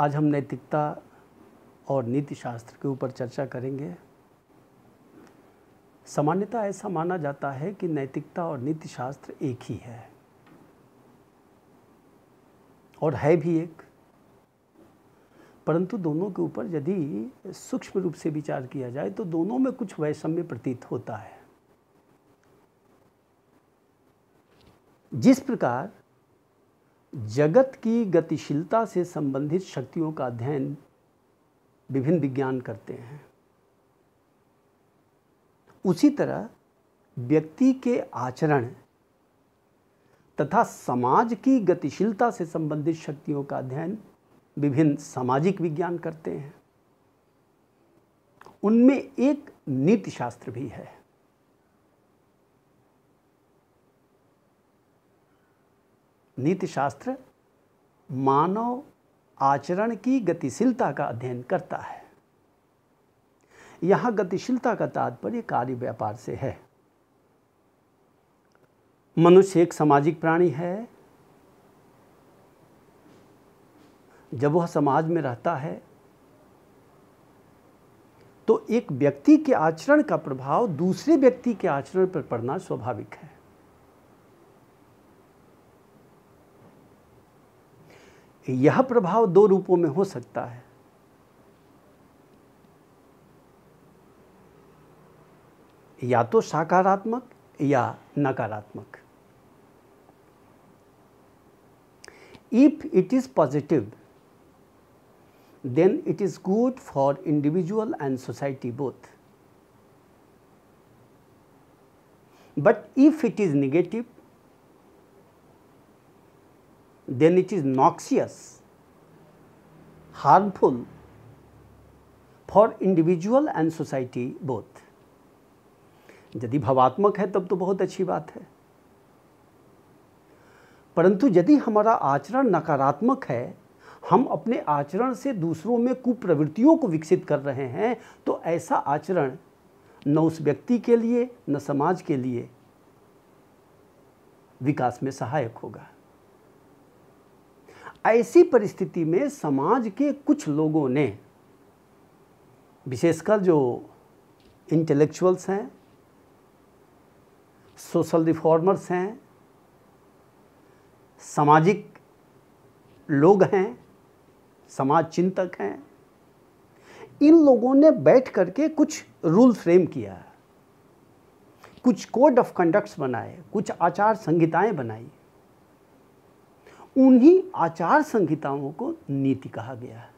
आज हम नैतिकता और नीति शास्त्र के ऊपर चर्चा करेंगे सामान्यता ऐसा माना जाता है कि नैतिकता और नीति शास्त्र एक ही है और है भी एक परंतु दोनों के ऊपर यदि सूक्ष्म रूप से विचार किया जाए तो दोनों में कुछ वैषम्य प्रतीत होता है जिस प्रकार जगत की गतिशीलता से संबंधित शक्तियों का अध्ययन विभिन्न विज्ञान करते हैं उसी तरह व्यक्ति के आचरण तथा समाज की गतिशीलता से संबंधित शक्तियों का अध्ययन विभिन्न सामाजिक विज्ञान करते हैं उनमें एक नीति शास्त्र भी है नीति शास्त्र मानव आचरण की गतिशीलता का अध्ययन करता है यहां गतिशीलता का तात्पर्य कार्य व्यापार से है मनुष्य एक सामाजिक प्राणी है जब वह समाज में रहता है तो एक व्यक्ति के आचरण का प्रभाव दूसरे व्यक्ति के आचरण पर पड़ना स्वाभाविक है यह प्रभाव दो रूपों में हो सकता है या तो सकारात्मक या नकारात्मक if it is positive then it is good for individual and society both but if it is negative then it is noxious, harmful for individual and society both यदि भावात्मक है तब तो बहुत अच्छी बात है परंतु यदि हमारा आचरण नकारात्मक है हम अपने आचरण से दूसरों में कुप्रवृत्तियों को विकसित कर रहे हैं तो ऐसा आचरण न उस व्यक्ति के लिए न समाज के लिए विकास में सहायक होगा ऐसी परिस्थिति में समाज के कुछ लोगों ने विशेषकर जो इंटेलेक्चुअल्स हैं सोशल रिफॉर्मर्स हैं सामाजिक लोग हैं समाज चिंतक हैं इन लोगों ने बैठ करके कुछ रूल फ्रेम किया कुछ कोड ऑफ कंडक्ट्स बनाए कुछ आचार संहिताएं बनाई उन्हीं आचार संहिताओं को नीति कहा गया है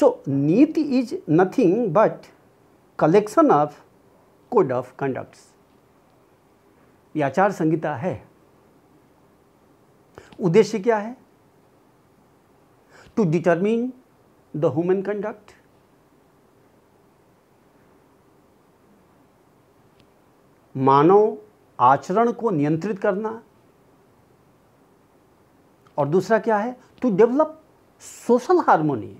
सो नीति is nothing but collection of code of conduct ये आचार संहिता है उद्देश्य क्या है to determine the human conduct मानव आचरण को नियंत्रित करना और दूसरा क्या है to develop social harmony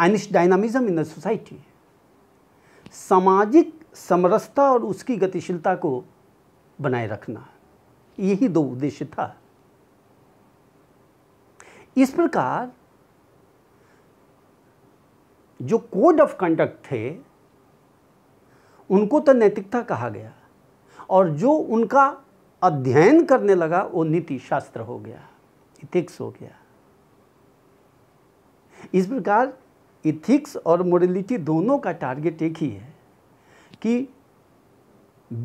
and dynamism in the society सामाजिक समरसता और उसकी गतिशीलता को बनाए रखना यही दो उद्देश्य था इस प्रकार जो कोड ऑफ कंडक्ट थे उनको तो नैतिकता कहा गया और जो उनका अध्ययन करने लगा वो नीति शास्त्र हो गया इथिक्स हो गया इस प्रकार इथिक्स और मोरलिटी दोनों का टारगेट एक ही है कि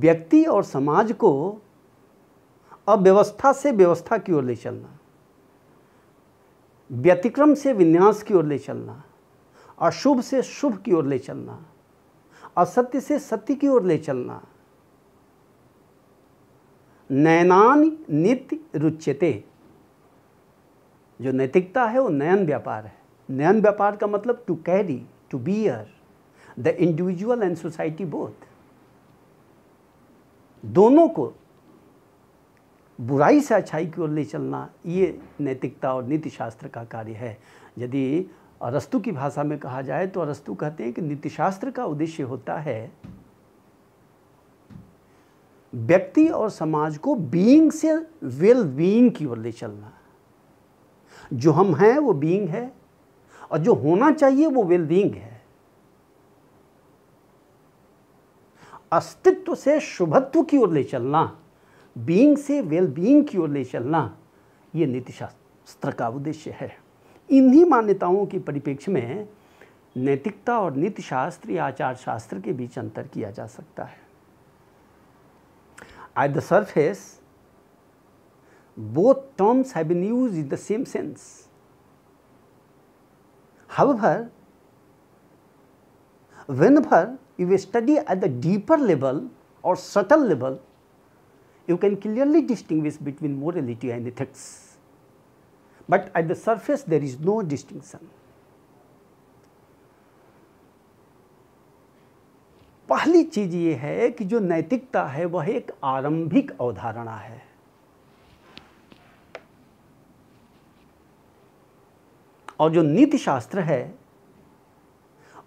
व्यक्ति और समाज को अव्यवस्था से व्यवस्था की ओर ले चलना व्यतिक्रम से विन्यास की ओर ले चलना अशुभ से शुभ की ओर ले चलना असत्य से सत्य की ओर ले चलना नयनान नित्य रुच्यते जो नैतिकता है वो नयन व्यापार है नयन व्यापार का मतलब to carry to bear the individual and society both दोनों को बुराई से अच्छाई की ओर ले चलना ये नैतिकता और नीति शास्त्र का कार्य है यदि अरस्तु की भाषा में कहा जाए तो अरस्तु कहते हैं कि नीतिशास्त्र का उद्देश्य होता है व्यक्ति और समाज को बीइंग से वेल बीइंग की ओर ले चलना जो हम हैं वो बीइंग है और जो होना चाहिए वो वेल बीइंग है अस्तित्व से शुभत्व की ओर ले चलना बीइंग से वेल बीइंग की ओर ले चलना ये नीतिशास्त्र का उद्देश्य है इन्हीं मान्यताओं के परिप्रेक्ष्य में नैतिकता और नीतिशास्त्र या आचार शास्त्र के बीच अंतर किया जा सकता है at the surface both terms have been used in the same sense. However, whenever you study at the deeper level or subtle level, you can clearly distinguish between morality and ethics. But at the surface there is no distinction. पहली चीज़ ये है कि जो नैतिकता है वह एक आरंभिक अवधारणा है और जो नीति शास्त्र है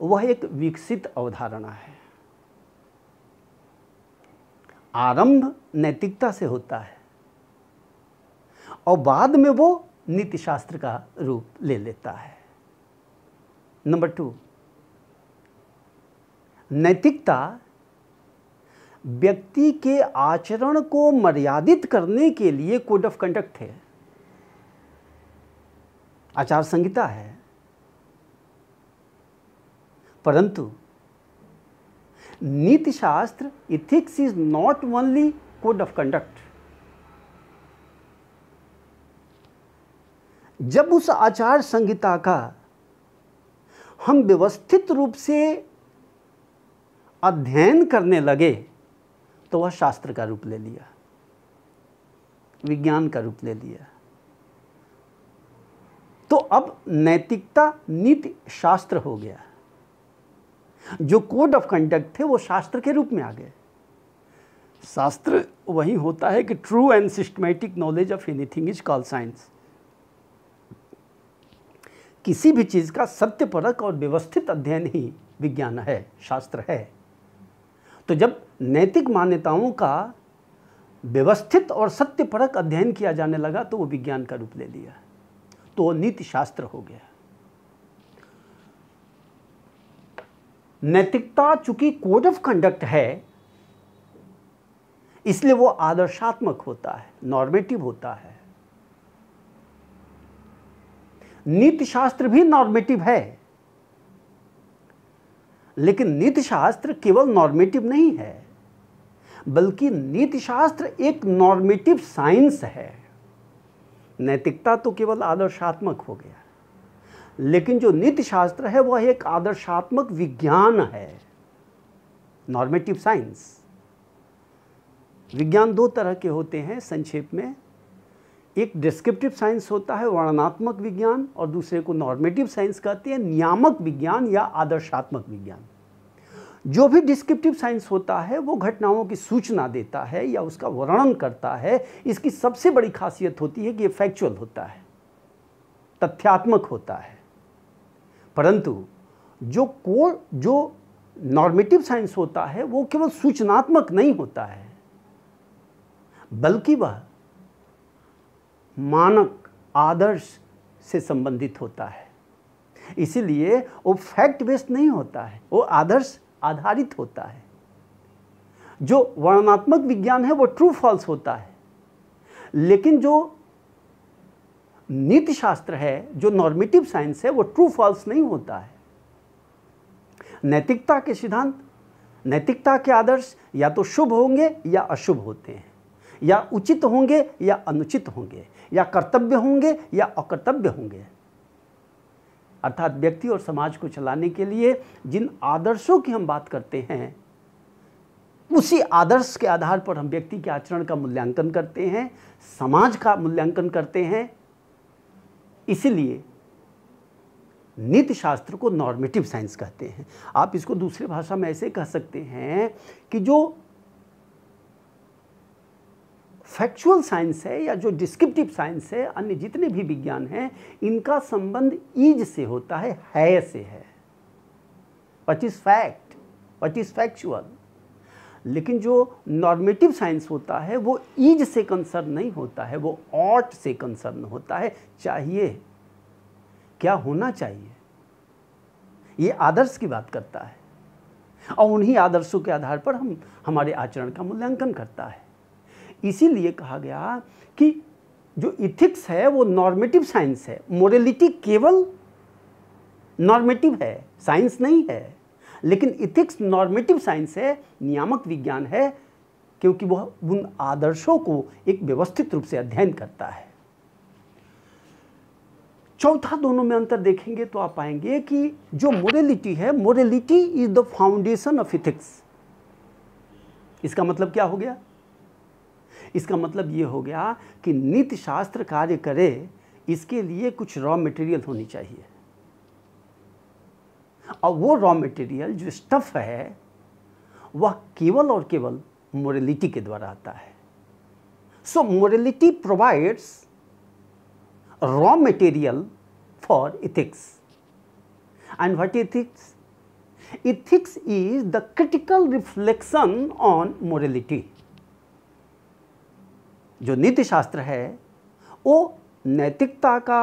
वह एक विकसित अवधारणा है आरंभ नैतिकता से होता है और बाद में वो नीति शास्त्र का रूप ले लेता है नंबर टू नैतिकता व्यक्ति के आचरण को मर्यादित करने के लिए कोड ऑफ कंडक्ट है आचार संहिता है परंतु नीति शास्त्र ethics is not only code of conduct जब उस आचार संहिता का हम व्यवस्थित रूप से अध्ययन करने लगे तो वह शास्त्र का रूप ले लिया विज्ञान का रूप ले लिया तो अब नैतिकता नीति शास्त्र हो गया जो कोड ऑफ कंडक्ट थे वो शास्त्र के रूप में आ गए शास्त्र वही होता है कि true and systematic knowledge of anything is call science किसी भी चीज़ का सत्यपरक और व्यवस्थित अध्ययन ही विज्ञान है शास्त्र है तो जब नैतिक मान्यताओं का व्यवस्थित और सत्यपरक अध्ययन किया जाने लगा तो वो विज्ञान का रूप ले लिया तो नीति शास्त्र हो गया नैतिकता चूंकि कोड ऑफ कंडक्ट है इसलिए वो आदर्शात्मक होता है नॉर्मेटिव होता है नीति शास्त्र भी नॉर्मेटिव है लेकिन नीति शास्त्र केवल नॉर्मेटिव नहीं है बल्कि नीति शास्त्र एक नॉर्मेटिव साइंस है नैतिकता तो केवल आदर्शात्मक हो गया लेकिन जो नीति शास्त्र है वह एक आदर्शात्मक विज्ञान है नॉर्मेटिव साइंस विज्ञान दो तरह के होते हैं संक्षेप में एक डिस्क्रिप्टिव साइंस होता है वर्णनात्मक विज्ञान और दूसरे को नॉर्मेटिव साइंस कहते हैं नियामक विज्ञान या आदर्शात्मक विज्ञान जो भी डिस्क्रिप्टिव साइंस होता है वो घटनाओं की सूचना देता है या उसका वर्णन करता है इसकी सबसे बड़ी खासियत होती है कि ये फैक्चुअल होता है तथ्यात्मक होता है परंतु जो को जो नॉर्मेटिव साइंस होता है वो केवल सूचनात्मक नहीं होता है बल्कि वह मानक आदर्श से संबंधित होता है इसीलिए वो फैक्ट बेस्ड नहीं होता है वो आदर्श आधारित होता है जो वर्णनात्मक विज्ञान है वो ट्रू फॉल्स होता है लेकिन जो नीति शास्त्र है जो नॉर्मेटिव साइंस है वो ट्रू फॉल्स नहीं होता है नैतिकता के सिद्धांत नैतिकता के आदर्श या तो शुभ होंगे या अशुभ होते हैं या उचित होंगे या अनुचित होंगे या कर्तव्य होंगे या अकर्तव्य होंगे अर्थात व्यक्ति और समाज को चलाने के लिए जिन आदर्शों की हम बात करते हैं उसी आदर्श के आधार पर हम व्यक्ति के आचरण का मूल्यांकन करते हैं समाज का मूल्यांकन करते हैं इसलिए नीति शास्त्र को नॉर्मेटिव साइंस कहते हैं आप इसको दूसरी भाषा में ऐसे कह सकते हैं कि जो फैक्चुअल साइंस है या जो डिस्क्रिप्टिव साइंस है अन्य जितने भी विज्ञान हैं इनका संबंध ईज से होता है है से है what is fact what is factual लेकिन जो नॉर्मेटिव साइंस होता है वो ईज से कंसर्न नहीं होता है वो ऑट से कंसर्न होता है चाहिए क्या होना चाहिए ये आदर्श की बात करता है और उन्हीं आदर्शों के आधार पर हम हमारे आचरण का मूल्यांकन करता है इसीलिए कहा गया कि जो इथिक्स है वो नॉर्मेटिव साइंस है मोरलिटी केवल नॉर्मेटिव है साइंस नहीं है लेकिन इथिक्स नॉर्मेटिव साइंस है नियामक विज्ञान है क्योंकि वह उन आदर्शों को एक व्यवस्थित रूप से अध्ययन करता है चौथा दोनों में अंतर देखेंगे तो आप पाएंगे कि जो मोरलिटी है morality is the foundation of ethics इसका मतलब क्या हो गया इसका मतलब ये हो गया कि नित्य शास्त्र कार्य करे इसके लिए कुछ रॉ मटेरियल होनी चाहिए और वो रॉ मटेरियल जो स्टफ है वह केवल और केवल मोरलिटी के द्वारा आता है so morality provides raw material for ethics and what ethics ethics is the critical reflection on morality जो नीति शास्त्र है वो नैतिकता का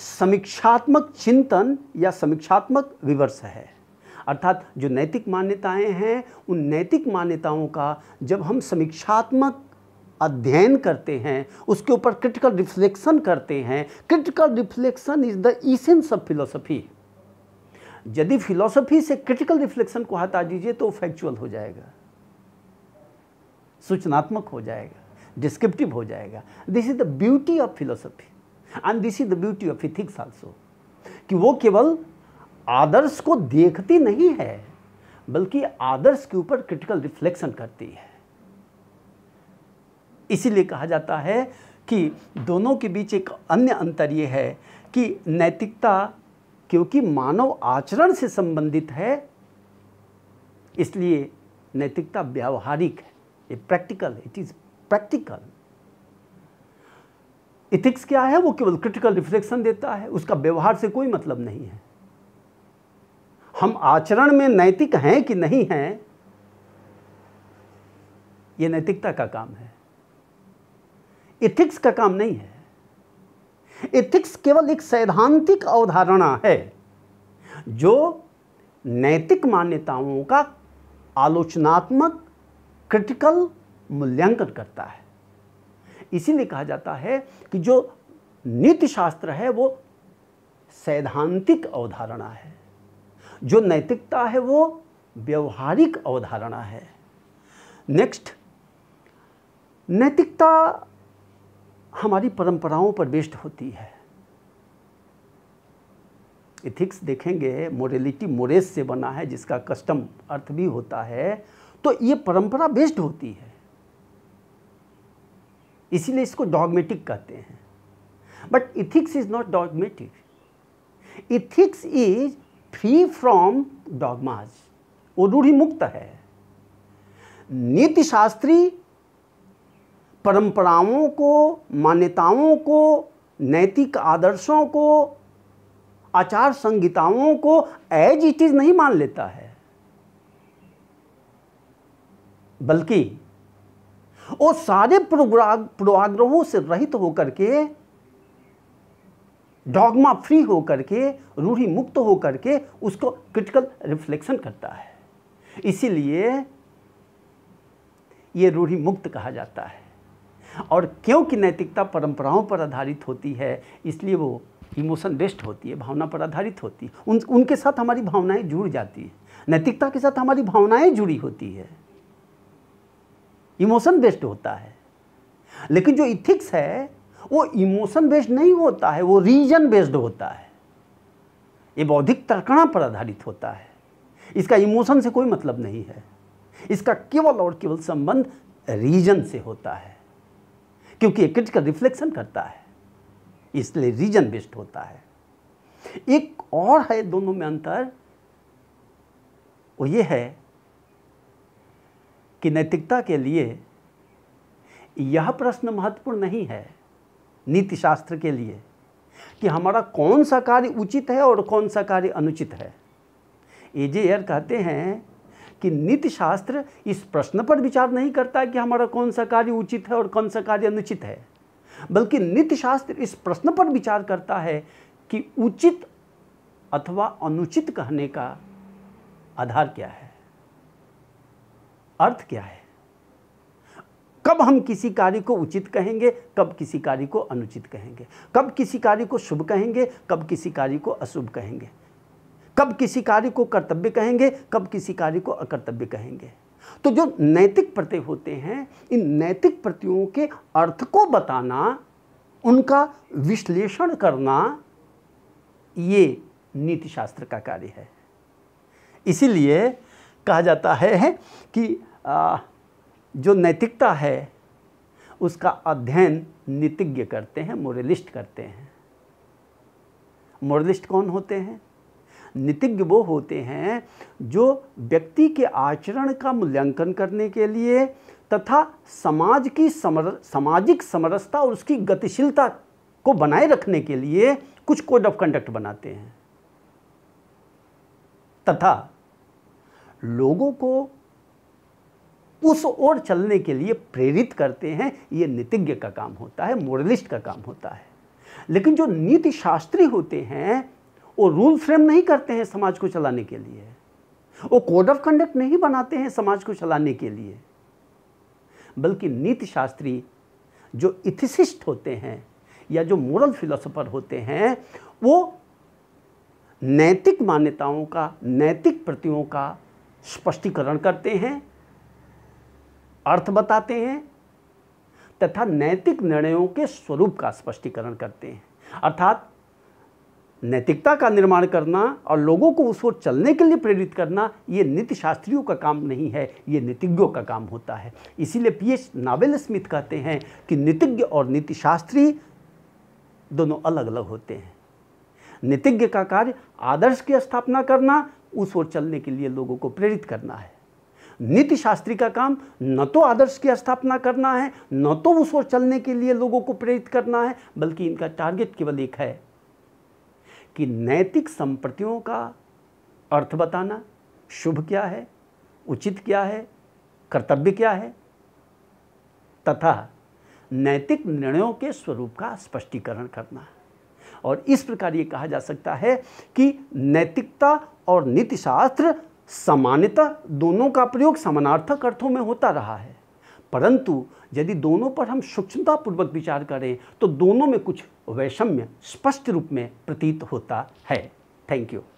समीक्षात्मक चिंतन या समीक्षात्मक विवर्श है अर्थात जो नैतिक मान्यताएं हैं उन नैतिक मान्यताओं का जब हम समीक्षात्मक अध्ययन करते हैं उसके ऊपर क्रिटिकल रिफ्लेक्शन करते हैं critical reflection is the essence of philosophy यदि फिलोसफी से क्रिटिकल रिफ्लेक्शन को हटा दीजिए तो फैक्चुअल हो जाएगा सूचनात्मक हो जाएगा डिस्क्रिप्टिव हो जाएगा this is the beauty of philosophy and this is the beauty of ethics also कि वो केवल आदर्श को देखती नहीं है बल्कि आदर्श के ऊपर क्रिटिकल रिफ्लेक्शन करती है इसीलिए कहा जाता है कि दोनों के बीच एक अन्य अंतर यह है कि नैतिकता क्योंकि मानव आचरण से संबंधित है इसलिए नैतिकता व्यावहारिक है ये practical it is practical ethics क्या है वो केवल क्रिटिकल रिफ्लेक्शन देता है उसका व्यवहार से कोई मतलब नहीं है हम आचरण में नैतिक हैं कि नहीं हैं ये नैतिकता का काम है इथिक्स का काम नहीं है इथिक्स केवल एक सैद्धांतिक अवधारणा है जो नैतिक मान्यताओं का आलोचनात्मक क्रिटिकल मूल्यांकन करता है इसीलिए कहा जाता है कि जो नीति शास्त्र है वो सैद्धांतिक अवधारणा है जो नैतिकता है वो व्यवहारिक अवधारणा है नेक्स्ट नैतिकता हमारी परंपराओं पर बेस्ड होती है इथिक्स देखेंगे मोरेलिटी मोरेस से बना है जिसका कस्टम अर्थ भी होता है तो ये परंपरा बेस्ड होती है इसीलिए इसको डॉगमेटिक कहते हैं but ethics is not dogmatic ethics is free from dogmas वो रूढ़ी मुक्त है नीति शास्त्री परंपराओं को मान्यताओं को नैतिक आदर्शों को आचार संहिताओं को एज इट इज़ नहीं मान लेता है बल्कि और सारे पूर्वाग्रहों से रहित होकर के डॉगमा फ्री होकर के रूढ़ी मुक्त होकर के उसको क्रिटिकल रिफ्लेक्शन करता है इसीलिए ये रूढ़ी मुक्त कहा जाता है और क्योंकि नैतिकता परंपराओं पर आधारित होती है इसलिए वो इमोशन बेस्ड होती है भावना पर आधारित होती है उन उनके साथ हमारी भावनाएं जुड़ जाती है नैतिकता के साथ हमारी भावनाएं जुड़ी होती है इमोशन बेस्ड होता है लेकिन जो इथिक्स है वो इमोशन बेस्ड नहीं होता है वो रीजन बेस्ड होता है ये बौद्धिक तर्कणा पर आधारित होता है इसका इमोशन से कोई मतलब नहीं है इसका केवल और केवल संबंध रीजन से होता है क्योंकि ये क्रिटिकल रिफ्लेक्शन करता है इसलिए रीजन बेस्ड होता है एक और है दोनों में अंतर वो ये है कि नैतिकता के लिए यह प्रश्न महत्वपूर्ण नहीं है नीति शास्त्र के लिए कि हमारा कौन सा कार्य उचित है और कौन सा कार्य अनुचित है ए जे एयर कहते हैं कि नीति शास्त्र इस प्रश्न पर विचार नहीं करता है कि हमारा कौन सा कार्य उचित है और कौन सा कार्य अनुचित है बल्कि नीति शास्त्र इस प्रश्न पर विचार करता है कि उचित अथवा अनुचित कहने का आधार क्या है अर्थ क्या है कब हम किसी कार्य को उचित कहेंगे कब किसी कार्य को अनुचित कहेंगे कब किसी कार्य को शुभ कहेंगे कब किसी कार्य को अशुभ कहेंगे कब किसी कार्य को कर्तव्य कहेंगे कब किसी कार्य को अकर्तव्य कहेंगे तो जो नैतिक प्रत्यय होते हैं इन नैतिक प्रत्ययों के अर्थ को बताना उनका विश्लेषण करना ये नीतिशास्त्र का कार्य है इसीलिए कहा जाता है कि जो नैतिकता है उसका अध्ययन नीतिज्ञ करते हैं मोरलिस्ट करते हैं मोरलिस्ट कौन होते हैं नीतिज्ञ वो होते हैं जो व्यक्ति के आचरण का मूल्यांकन करने के लिए तथा समाज की समर सामाजिक समरसता और उसकी गतिशीलता को बनाए रखने के लिए कुछ कोड ऑफ कंडक्ट बनाते हैं तथा लोगों को उस ओर चलने के लिए प्रेरित करते हैं ये नीतिज्ञ का काम होता है मोरलिस्ट का काम होता है लेकिन जो नीति शास्त्री होते हैं वो रूल फ्रेम नहीं करते हैं समाज को चलाने के लिए वो कोड ऑफ कंडक्ट नहीं बनाते हैं समाज को चलाने के लिए बल्कि नीति शास्त्री जो इथिसिस्ट होते हैं या जो मॉरल फिलोसोफर होते हैं वो नैतिक मान्यताओं का नैतिक प्रतियों का स्पष्टीकरण करते हैं अर्थ बताते हैं तथा नैतिक निर्णयों के स्वरूप का स्पष्टीकरण करते हैं अर्थात नैतिकता का निर्माण करना और लोगों को उस ओर चलने के लिए प्रेरित करना ये नीति शास्त्रियों का काम नहीं है ये नीतिज्ञों का काम होता है इसीलिए पी एच नावेल स्मिथ कहते हैं कि नीतिज्ञ और नीति शास्त्री दोनों अलग अलग होते हैं नीतिज्ञ का कार्य आदर्श की स्थापना करना उस ओर चलने के लिए लोगों को प्रेरित करना है नीति शास्त्री का काम न तो आदर्श की स्थापना करना है न तो उस ओर चलने के लिए लोगों को प्रेरित करना है बल्कि इनका टारगेट केवल एक है कि नैतिक संपत्तियों का अर्थ बताना शुभ क्या है उचित क्या है कर्तव्य क्या है तथा नैतिक निर्णयों के स्वरूप का स्पष्टीकरण करना और इस प्रकार ये कहा जा सकता है कि नैतिकता और नीतिशास्त्र सामान्यतः दोनों का प्रयोग समानार्थक अर्थों में होता रहा है परंतु यदि दोनों पर हम सूक्ष्मतापूर्वक विचार करें तो दोनों में कुछ वैषम्य स्पष्ट रूप में प्रतीत होता है थैंक यू